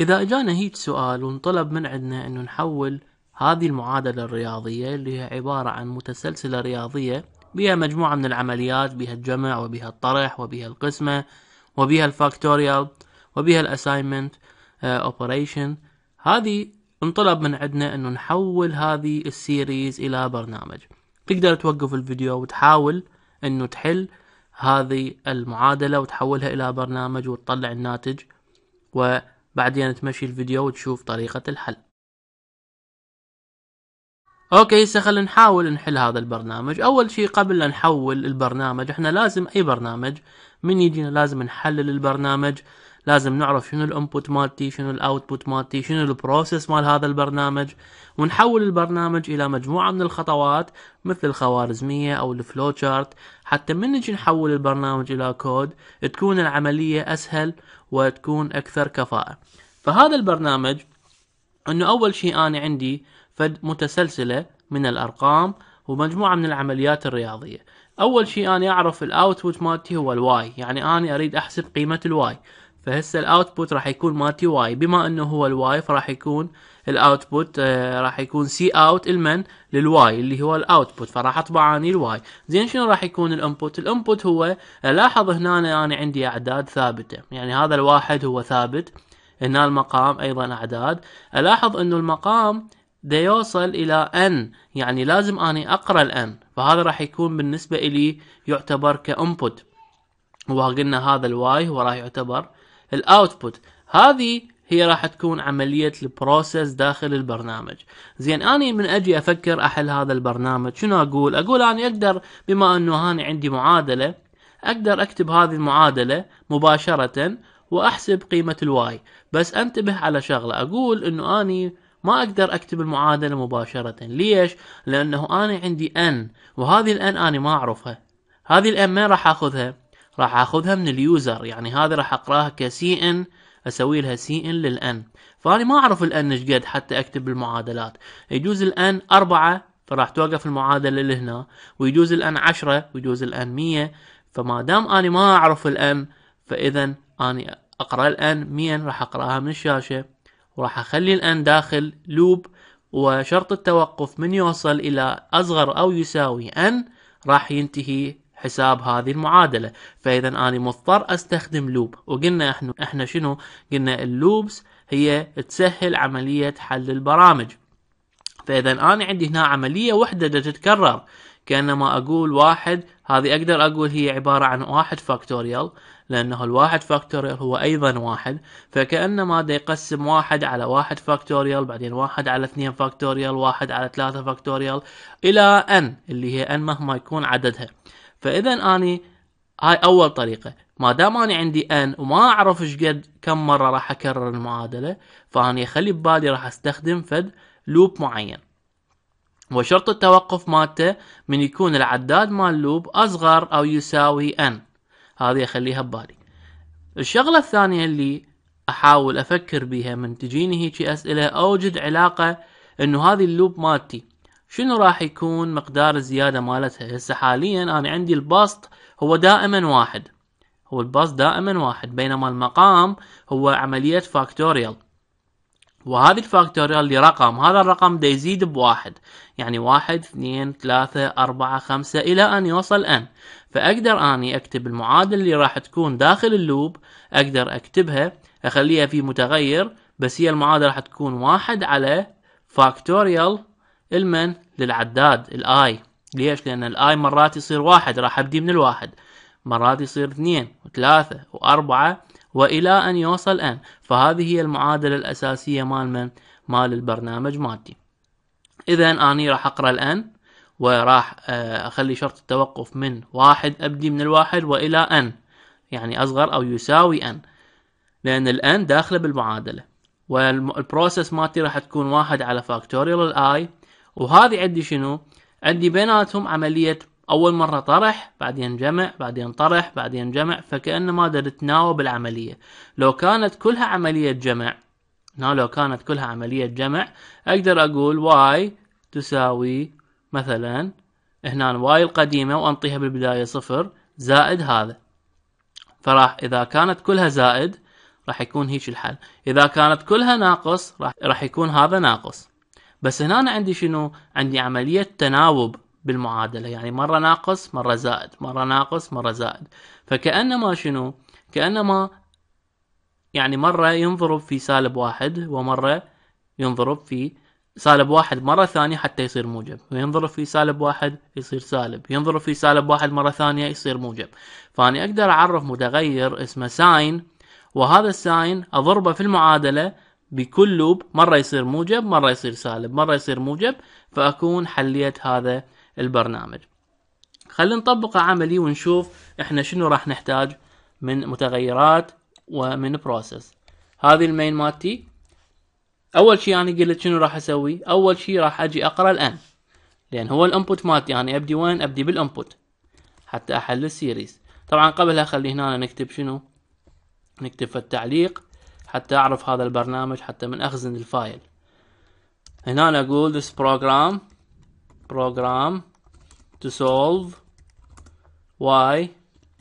إذا إجانا هيك سؤال وانطلب من عندنا أن نحول هذه المعادلة الرياضية اللي هي عبارة عن متسلسلة رياضية بها مجموعة من العمليات بها الجمع وبها الطرح وبها القسمة وبها الفاكتوريال وبها الأساينمنت أوبريشن آه، هذه انطلب من عندنا إنه نحول هذه السيريز إلى برنامج تقدر توقف الفيديو وتحاول إنه تحل هذه المعادلة وتحولها إلى برنامج وتطلع الناتج و بعدين يعني تمشي الفيديو وتشوف طريقة الحل اوكي هسه خلينا نحاول نحل هذا البرنامج اول شيء قبل لا نحول البرنامج احنا لازم اي برنامج من يجينا لازم نحلل البرنامج لازم نعرف شنو الانبوت مالتي شنو الاوتبوت مالتي شنو البروسيس مال هذا البرنامج ونحول البرنامج الى مجموعه من الخطوات مثل الخوارزميه او الفلو تشارت حتى من نجي نحول البرنامج الى كود تكون العمليه اسهل وتكون أكثر كفاءة فهذا البرنامج أنه أول شيء أنا عندي فد متسلسلة من الأرقام ومجموعة من العمليات الرياضية أول شيء أنا أعرف الأوتبوت مالتي هو الواي يعني أنا أريد أحسب قيمة الواي فهسه الاوتبوت راح يكون مالتي واي بما انه هو الواي فراح يكون الاوتبوت آه، راح يكون سي اوت المن للواي اللي هو الاوتبوت فراح اطبع اني الواي زين شنو راح يكون الانبوت الانبوت هو آه، لاحظ هنا انا يعني عندي اعداد ثابته يعني هذا الواحد هو ثابت هنا المقام ايضا اعداد الاحظ انه المقام ده يوصل الى ان يعني لازم اني اقرا الان فهذا راح يكون بالنسبه لي يعتبر كانبوت وقلنا هذا الواي هو راح يعتبر الاوتبوت هذه هي راح تكون عملية البروسيس داخل البرنامج زين أنا من أجي أفكر أحل هذا البرنامج شنو أقول أقول أنا أقدر بما أنه هاني عندي معادلة أقدر أكتب هذه المعادلة مباشرة وأحسب قيمة الواي بس أنتبه على شغلة أقول أنه أني ما أقدر أكتب المعادلة مباشرة ليش؟ لأنه أنا عندي n وهذه الان أنا ما أعرفها هذه الان ما راح أخذها راح اخذها من اليوزر يعني هذه راح اقراها كسي ان اسوي لها سي ان للان فانا ما اعرف الان ايش قد حتى اكتب المعادلات يجوز الان أربعة فراح توقف المعادلة لهنا ويجوز الان عشرة ويجوز الان مية فما دام اني ما اعرف الان فاذا اني اقرا الان مية راح اقراها من الشاشة وراح اخلي الان داخل لوب وشرط التوقف من يوصل الى اصغر او يساوي ان راح ينتهي حساب هذه المعادلة فإذا أنا مضطر أستخدم لوب وقلنا إحنا, إحنا شنو قلنا اللوبس هي تسهل عملية حل البرامج فإذا أنا عندي هنا عملية وحدة تتكرر كأنما أقول واحد هذه أقدر أقول هي عبارة عن واحد فاكتوريال لأنه الواحد فاكتوريال هو أيضا واحد فكأنما دا يقسم واحد على واحد فاكتوريال بعدين واحد على اثنين فاكتوريال واحد على ثلاثة فاكتوريال إلى ان اللي هي ان مهما يكون عددها فاذا اني هاي اول طريقه ما دام انا عندي ان وما اعرف ايش قد كم مره راح اكرر المعادله فاني اخلي ببالي راح استخدم فد لوب معين وشرط التوقف مالته من يكون العداد مال لوب اصغر او يساوي ان هذه اخليها ببالي الشغله الثانيه اللي احاول افكر بيها من تجيني هيك اسئله اوجد علاقه انه هذه اللوب مالتي شنو راح يكون مقدار الزيادة مالتها هسه حاليا انا عندي البسط هو دائما واحد هو البسط دائما واحد بينما المقام هو عملية فاكتوريال وهذه الفاكتوريال لرقم هذا الرقم دا يزيد بواحد يعني واحد اثنين ثلاثة أربعة خمسة إلى أن يوصل n فأقدر أني أكتب المعادلة اللي راح تكون داخل اللوب أقدر أكتبها أخليها في متغير بس هي المعادلة راح تكون واحد على فاكتوريال المن للعداد الاي ليش لان الاي مرات يصير واحد راح ابدي من الواحد مرات يصير اثنين وثلاثة واربعة والى ان يوصل ان فهذه هي المعادلة الاساسية مال من مال البرنامج مالتي اذا اني راح اقرا الان وراح آه، اخلي شرط التوقف من واحد ابدي من الواحد والى ان يعني اصغر او يساوي ان لان الان داخله بالمعادله والبروسيس مالتي راح تكون واحد على فاكتوريال الاي وهذه عندي شنو عندي بيناتهم عملية أول مرة طرح بعدين جمع بعدين طرح بعدين جمع فكأنما تتناوب العملية لو كانت كلها عملية جمع هنا لو كانت كلها عملية جمع أقدر أقول y تساوي مثلا هنا y القديمة وأنطيها بالبداية صفر زائد هذا فراح إذا كانت كلها زائد راح يكون هيش الحل إذا كانت كلها ناقص راح يكون هذا ناقص بس هنا أنا عندي شنو عندي عملية تناوب بالمعادلة يعني مرة ناقص مرة زائد مرة ناقص مرة زائد فكأنما شنو كأنما يعني مرة ينضرب في سالب واحد ومرة ينضرب في سالب واحد مرة ثانية حتى يصير موجب وينضرب في سالب واحد يصير سالب ينضرب في سالب واحد مرة ثانية يصير موجب فأني أقدر أعرف متغير اسمه ساين وهذا الساين أضربه في المعادلة بكل لوب مرة يصير موجب مرة يصير سالب مرة يصير موجب فأكون حليت هذا البرنامج خلينا نطبقه عملي ونشوف احنا شنو راح نحتاج من متغيرات ومن بروسس هذه المين مالتي اول شيء انا يعني قلت شنو راح اسوي اول شيء راح اجي اقرا الان لان هو الانبوت مالتي يعني ابدي وين ابدي بالانبوت حتى احل السيريز طبعا قبلها خلي هنا نكتب شنو نكتب في التعليق حتى أعرف هذا البرنامج حتى من أخزن الفايل هنا أنا أقول this program program to solve y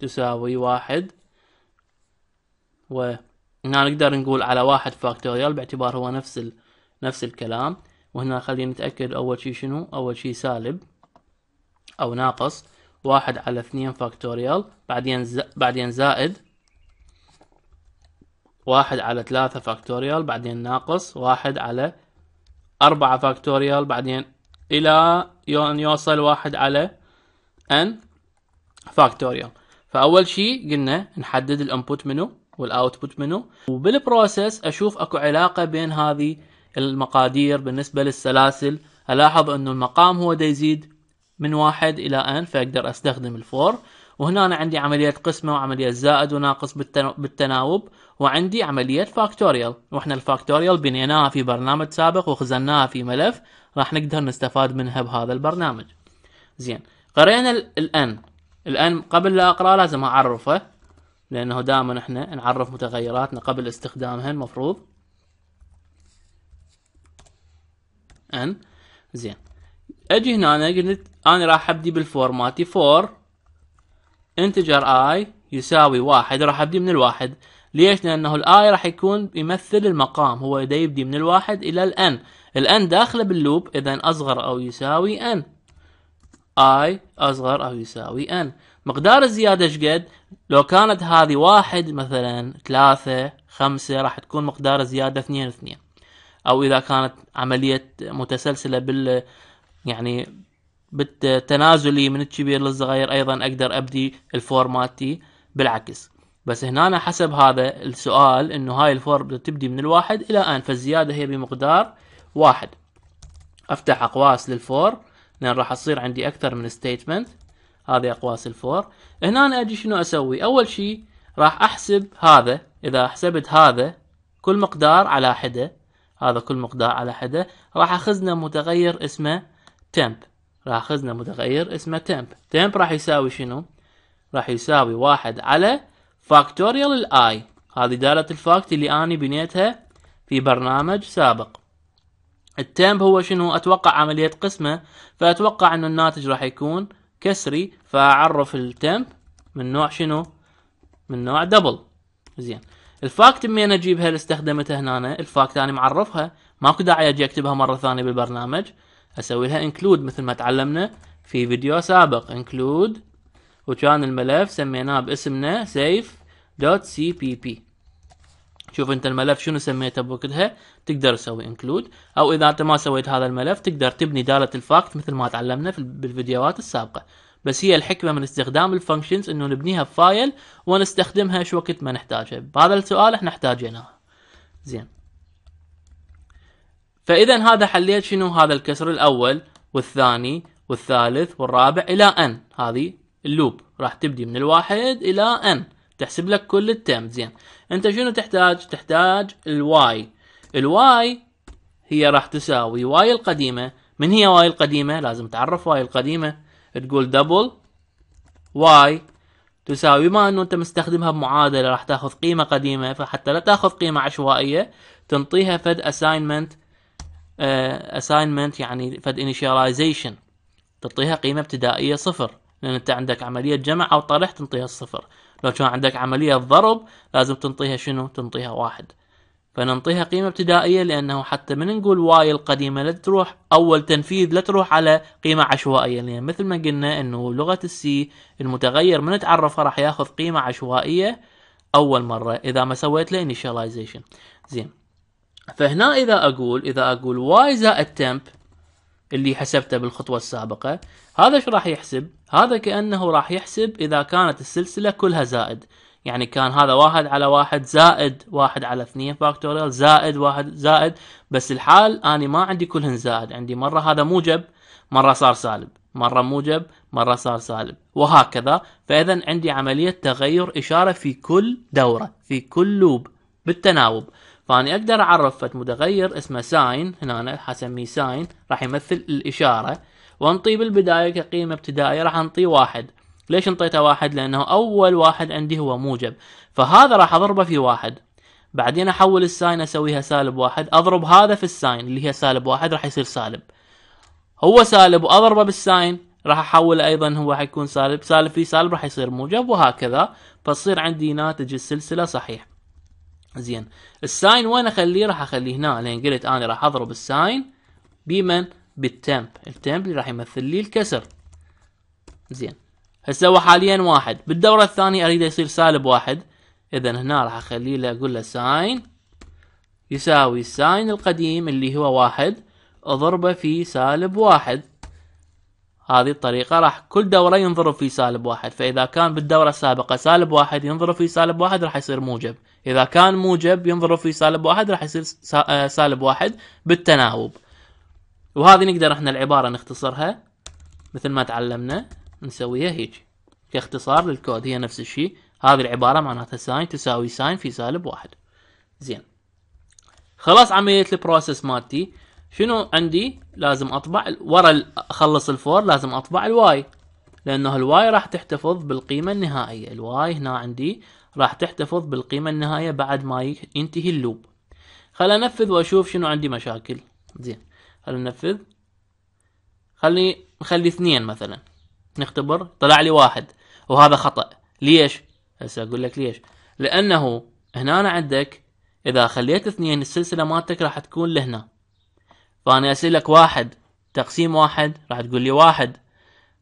تساوي واحد وهنا نقدر نقول على واحد فاكتوريال باعتبار هو نفس ال... نفس الكلام وهنا خلينا نتأكد أول شي شنو أول شي سالب أو ناقص واحد على اثنين فاكتوريال بعدين ز... بعدين زائد واحد على ثلاثة فاكتوريال بعدين ناقص واحد على أربعة فاكتوريال بعدين إلى أن يوصل واحد على n فاكتوريال فأول شيء قلنا نحدد الانبوت منه والاوتبوت منه وبالبروسيس أشوف أكو علاقة بين هذه المقادير بالنسبة للسلاسل ألاحظ أنه المقام هو دا يزيد من واحد إلى n فأقدر أستخدم الفور وهنا أنا عندي عملية قسمة وعملية زائد وناقص بالتناوب وعندي عملية فاكتوريال واحنا الفاكتوريال بنيناها في برنامج سابق وخزناها في ملف راح نقدر نستفاد منها بهذا البرنامج زين قرينا الان الان قبل لا اقرا لازم اعرفه لانه دائما احنا نعرف متغيراتنا قبل استخدامها المفروض ان زين اجي هنا قلت انا راح ابدي بالفورماتي فور انتجر اي يساوي واحد راح ابدي من الواحد ليش لانه الاي راح يكون يمثل المقام هو اذا يبدي من الواحد الى الان الان داخله باللوب اذا اصغر او يساوي ان اي اصغر او يساوي ان مقدار الزيادة شقد لو كانت هذه واحد مثلا ثلاثة خمسة راح تكون مقدار الزيادة اثنين اثنين او اذا كانت عملية متسلسلة بال يعني بالتنازلي من الكبير للصغير ايضا اقدر ابدي الفورماتي بالعكس بس هنا حسب هذا السؤال انه هاي الفور تبدي من الواحد الى ان فالزيادة هي بمقدار واحد افتح اقواس للفور لان راح تصير عندي اكثر من ستيتمنت هذه اقواس الفور هنا اجي شنو اسوي اول شيء راح احسب هذا اذا حسبت هذا كل مقدار على حده هذا كل مقدار على حده راح اخذنا متغير اسمه temp راح اخذنا متغير اسمه temp temp راح يساوي شنو راح يساوي واحد على فاكتوريال الاي هذه دالة الفاكت اللي أنا بنيتها في برنامج سابق التمب هو شنو أتوقع عملية قسمة فأتوقع ان الناتج راح يكون كسري فأعرف التمب من نوع شنو من نوع دبل زين الفاكت مين اجيبها اللي استخدمتها هنا الفاكت انا معرفها ماكو داعي اجي اكتبها مره ثانيه بالبرنامج اسوي لها انكلود مثل ما تعلمنا في فيديو سابق انكلود وكان الملف سميناه باسمنا سيف دوت سي بي بي شوف انت الملف شنو سميته بوقتها تقدر تسوي انكلود او اذا انت ما سويت هذا الملف تقدر تبني دالة الفاكت مثل ما تعلمنا بالفيديوهات السابقة بس هي الحكمة من استخدام الفانكشنز انه نبنيها بفايل ونستخدمها شو وقت ما نحتاجها بهذا السؤال احنا احتاجيناه زين فاذا هذا حليت شنو هذا الكسر الاول والثاني والثالث والرابع الى ان هذه اللوب راح تبدي من الواحد الى ان تحسب لك كل التيم زين انت شنو تحتاج تحتاج الواي الواي هي راح تساوي واي القديمه من هي واي القديمه لازم تعرف واي القديمه تقول دبل واي تساوي بما انه انت مستخدمها بمعادله راح تاخذ قيمه قديمه فحتى لا تاخذ قيمه عشوائيه تنطيها فد اساينمنت اساينمنت آه، يعني فد initialization تعطيها قيمة ابتدائية صفر لان انت عندك عمليه جمع او طرح تنطيها الصفر لو كان عندك عمليه ضرب لازم تنطيها شنو تنطيها واحد فننطيها قيمه ابتدائيه لانه حتى من نقول واي القديمه لا تروح اول تنفيذ لا تروح على قيمه عشوائيه لان يعني مثل ما قلنا انه لغه السي المتغير من تعرفه راح ياخذ قيمه عشوائيه اول مره اذا ما سويت له initialization زين فهنا اذا اقول اذا اقول واي زائد temp اللي حسبته بالخطوة السابقة هذا شو راح يحسب هذا كأنه راح يحسب إذا كانت السلسلة كلها زائد يعني كان هذا واحد على واحد زائد واحد على اثنين فاكتوريال زائد واحد زائد بس الحال أنا ما عندي كلهن زائد عندي مرة هذا موجب مرة صار سالب مرة موجب مرة صار سالب وهكذا فإذا عندي عملية تغير إشارة في كل دورة في كل لوب بالتناوب فاني اقدر اعرف متغير اسمه ساين هنا أنا حسميه ساين راح يمثل الاشاره وانطيه بالبدايه كقيمه ابتدائيه راح انطيه واحد ليش انطيته واحد لانه اول واحد عندي هو موجب فهذا راح اضربه في واحد بعدين احول الساين اسويها سالب واحد اضرب هذا في الساين اللي هي سالب واحد راح يصير سالب هو سالب واضربه بالساين راح احوله ايضا هو حيكون سالب سالب في سالب راح يصير موجب وهكذا فتصير عندي ناتج السلسله صحيح زين الساين وين اخليه راح اخليه هنا لان قلت انا راح اضرب الساين بمن بالتمب التمب اللي راح يمثل لي الكسر زين هسه هو حاليا واحد بالدورة الثانية اريده يصير سالب واحد اذا هنا راح اخليه له اقول له ساين يساوي الساين القديم اللي هو واحد اضربه في سالب واحد هذه الطريقة راح كل دورة ينضرب في سالب واحد فإذا كان بالدورة السابقة سالب واحد ينضرب في سالب واحد راح يصير موجب إذا كان موجب ينضرب في سالب واحد راح يصير آه، سالب واحد بالتناوب وهذه نقدر احنا العبارة نختصرها مثل ما تعلمنا نسويها هيك كاختصار للكود هي نفس الشيء هذه العبارة معناتها ساين تساوي ساين في سالب واحد زين خلاص عملية البروسيس مالتي شنو عندي لازم اطبع ورا اخلص الفور لازم اطبع الواي لانه الواي راح تحتفظ بالقيمة النهائية الواي هنا عندي راح تحتفظ بالقيمة النهائية بعد ما ينتهي اللوب خل انفذ واشوف شنو عندي مشاكل زين خل انفذ خلي نخلي اثنين مثلا نختبر طلع لي واحد وهذا خطأ ليش هسه اقول لك ليش لانه هنا عندك اذا خليت اثنين السلسلة مالتك راح تكون لهنا فأنا أسألك واحد تقسيم واحد راح تقول لي واحد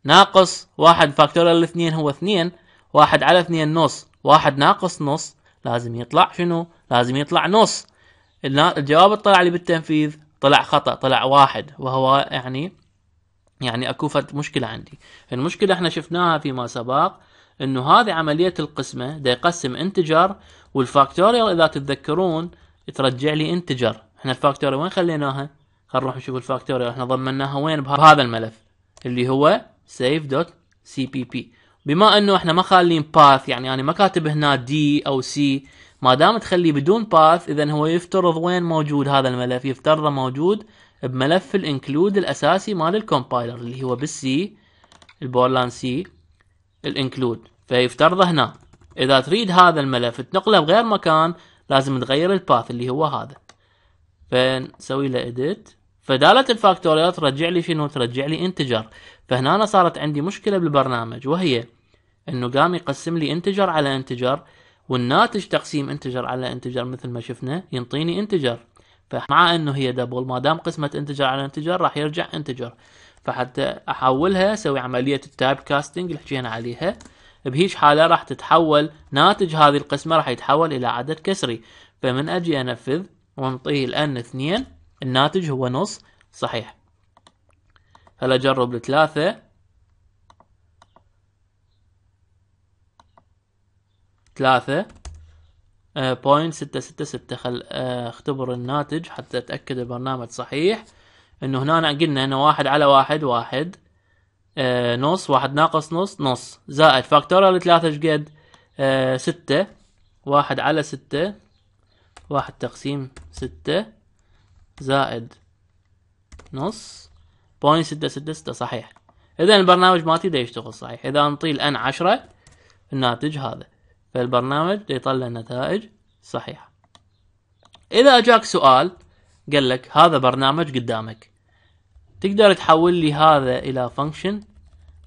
ناقص واحد فاكتوريال الاثنين هو اثنين واحد على اثنين نص واحد ناقص نص لازم يطلع شنو لازم يطلع نص الجواب طلع لي بالتنفيذ طلع خطأ طلع واحد وهو يعني يعني اكو مشكلة عندي المشكلة احنا شفناها فيما سبق انه هذه عملية القسمة دا يقسم انتجر والفاكتوريال اذا تتذكرون ترجع لي انتجر احنا الفاكتوريال وين خليناها خلينا نروح نشوف الفاكتوريال احنا ضمناها وين بهذا الملف اللي هو save.cpp بما انه احنا ما خالين باث يعني انا ما كاتب هنا دي او سي ما دام تخليه بدون باث اذا هو يفترض وين موجود هذا الملف يفترضه موجود بملف الانكلود الاساسي مال الكومبايلر اللي هو بالسي البورلان سي الانكلود فيفترضه هنا اذا تريد هذا الملف تنقله بغير مكان لازم تغير الباث اللي هو هذا فنسوي له edit فدالة الفاكتوريال ترجع لي شنو ترجع لي انتجر فهنا أنا صارت عندي مشكلة بالبرنامج وهي انه قام يقسم لي انتجر على انتجر والناتج تقسيم انتجر على انتجر مثل ما شفنا ينطيني انتجر فمع انه هي دبل ما دام قسمة انتجر على انتجر راح يرجع انتجر فحتى احولها اسوي عملية التايب كاستنج اللي حكينا عليها بهيج حالة راح تتحول ناتج هذه القسمة راح يتحول الى عدد كسري فمن اجي انفذ وانطيه الان اثنين الناتج هو نص صحيح هلا جرب الثلاثة ثلاثة بوينت آه، ستة ستة ستة خل آه، اختبر الناتج حتى اتأكد البرنامج صحيح انه هنا قلنا انه واحد على واحد واحد آه نص واحد ناقص نص نص زائد فاكتورال ثلاثة شقد آه ستة واحد على ستة واحد تقسيم ستة زائد نص بوينت ستة ستة ستة صحيح إذا البرنامج مالتي دا يشتغل صحيح إذا نطيل ان عشرة الناتج هذا فالبرنامج يطلع نتائج صحيحة إذا أجاك سؤال قال لك هذا برنامج قدامك تقدر تحول لي هذا إلى فانكشن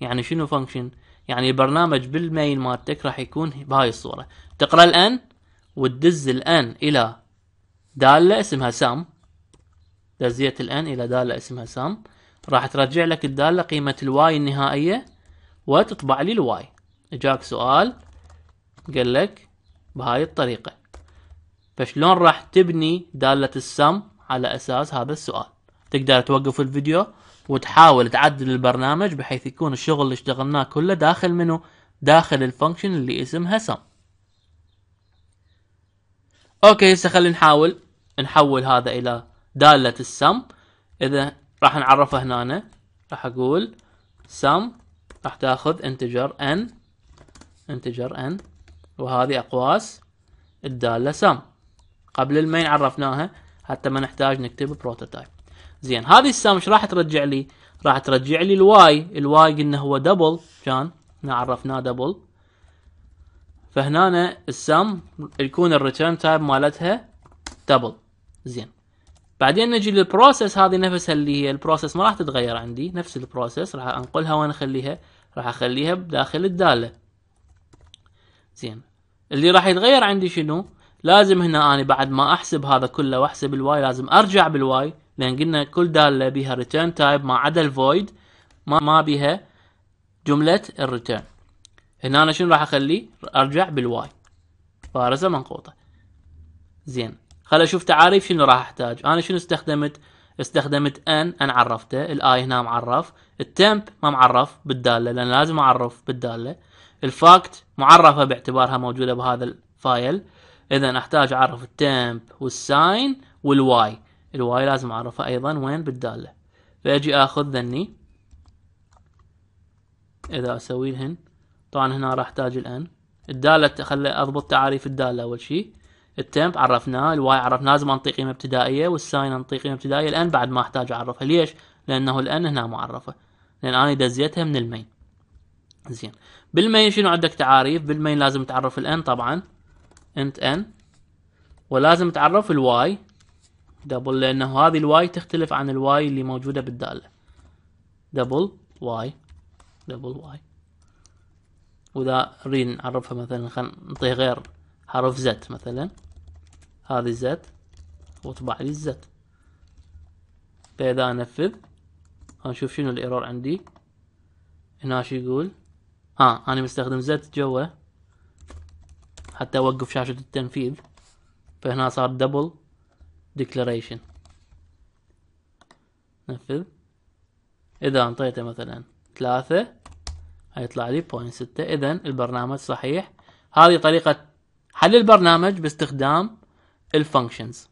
يعني شنو فانكشن يعني البرنامج بالمين مالتك راح يكون بهاي الصورة تقرأ الآن وتدز الآن إلى دالة اسمها سام دزيت الان الى دالة اسمها سم راح ترجع لك الدالة قيمة الواي النهائية وتطبع لي الواي اجاك سؤال قال لك بهاي الطريقة فشلون راح تبني دالة السم على اساس هذا السؤال تقدر توقف الفيديو وتحاول تعدل البرنامج بحيث يكون الشغل اللي اشتغلناه كله داخل منه داخل الفانكشن اللي اسمها سم اوكي هسه خلينا نحاول نحول هذا الى دالة السم اذا راح نعرفه هنا أنا. راح اقول سم راح تاخذ انتجر ان انتجر ان وهذه اقواس الدالة سم قبل المين عرفناها حتى ما نحتاج نكتب بروتوتايب زين هذه السم ايش راح ترجع لي راح ترجع لي الواي الواي قلنا هو دبل كان احنا عرفناه دبل فهنا السم يكون الريتيرن تايب مالتها دبل زين بعدين نجي للبروسيس هذه نفسها اللي هي البروسيس ما راح تتغير عندي نفس البروسيس راح انقلها وين اخليها راح اخليها بداخل الداله زين اللي راح يتغير عندي شنو لازم هنا انا بعد ما احسب هذا كله واحسب الواي لازم ارجع بالواي لان قلنا كل داله بها ريتيرن تايب ما عدا الفويد ما ما بها جمله الريتيرن هنا انا شنو راح اخلي ارجع بالواي فارزه منقوطه زين خل اشوف تعاريف شنو راح احتاج انا شنو استخدمت استخدمت ان ان عرفته الاي هنا معرف التمب ما معرف بالداله لان لازم اعرف بالداله الفاكت معرفه باعتبارها موجوده بهذا الفايل اذا احتاج اعرف التمب والساين والواي الواي لازم اعرفها ايضا وين بالداله فاجي اخذ ذني اذا اسوي لهن طبعا هنا راح احتاج الان الداله خلي اضبط تعاريف الداله اول شيء التمب عرفناه الواي عرفناه لازم انطي قيمه ابتدائيه والساين انطي قيمه ابتدائيه الان بعد ما احتاج اعرفها ليش لانه الان هنا معرفه لان انا دزيتها من المين زين بالمين شنو عندك تعاريف بالمين لازم تعرف الان طبعا انت ان ولازم تعرف الواي دبل لانه هذه الواي تختلف عن الواي اللي موجوده بالداله دبل واي دبل واي واذا نريد نعرفها مثلا خلينا نعطيه غير حرف زت مثلا هذه زد وطبع لي الزد فإذا أنفذ هنشوف شنو الإيرور عندي هنا شو يقول ها آه، أنا مستخدم زد جوا حتى أوقف شاشة التنفيذ فهنا صار دبل ديكلاريشن نفذ إذا أنطيته مثلا ثلاثة هيطلع لي بوينت ستة إذا البرنامج صحيح هذه طريقة حل البرنامج باستخدام L functions.